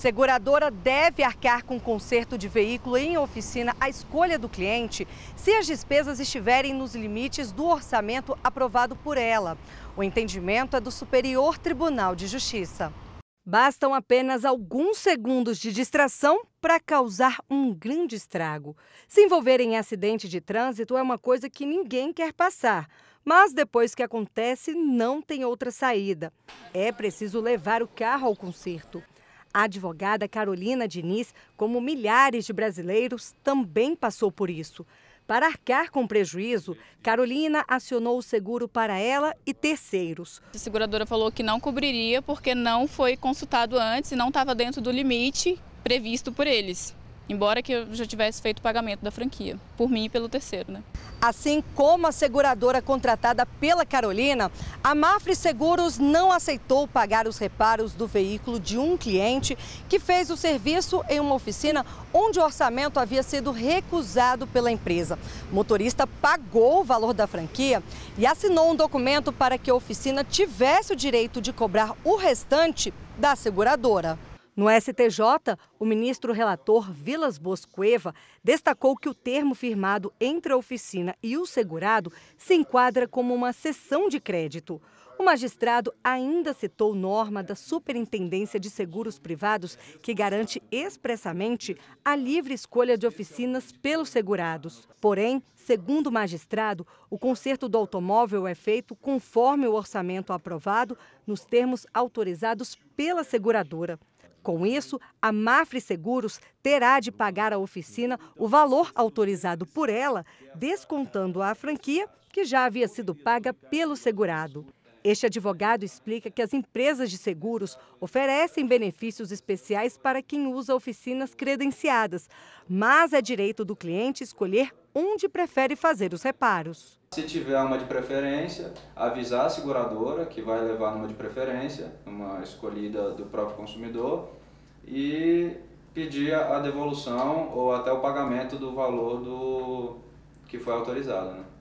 Seguradora deve arcar com conserto de veículo em oficina à escolha do cliente se as despesas estiverem nos limites do orçamento aprovado por ela. O entendimento é do Superior Tribunal de Justiça. Bastam apenas alguns segundos de distração para causar um grande estrago. Se envolver em acidente de trânsito é uma coisa que ninguém quer passar, mas depois que acontece, não tem outra saída. É preciso levar o carro ao conserto. A advogada Carolina Diniz, como milhares de brasileiros, também passou por isso. Para arcar com prejuízo, Carolina acionou o seguro para ela e terceiros. A seguradora falou que não cobriria porque não foi consultado antes e não estava dentro do limite previsto por eles, embora que eu já tivesse feito o pagamento da franquia, por mim e pelo terceiro, né? Assim como a seguradora contratada pela Carolina, a Mafre Seguros não aceitou pagar os reparos do veículo de um cliente que fez o serviço em uma oficina onde o orçamento havia sido recusado pela empresa. O motorista pagou o valor da franquia e assinou um documento para que a oficina tivesse o direito de cobrar o restante da seguradora. No STJ, o ministro relator Vilas Boscueva destacou que o termo firmado entre a oficina e o segurado se enquadra como uma cessão de crédito. O magistrado ainda citou norma da Superintendência de Seguros Privados que garante expressamente a livre escolha de oficinas pelos segurados. Porém, segundo o magistrado, o conserto do automóvel é feito conforme o orçamento aprovado nos termos autorizados pela seguradora. Com isso, a Mafre Seguros terá de pagar à oficina o valor autorizado por ela, descontando a franquia que já havia sido paga pelo segurado. Este advogado explica que as empresas de seguros oferecem benefícios especiais para quem usa oficinas credenciadas, mas é direito do cliente escolher onde prefere fazer os reparos. Se tiver uma de preferência, avisar a seguradora que vai levar numa de preferência, uma escolhida do próprio consumidor, e pedir a devolução ou até o pagamento do valor do que foi autorizado. Né?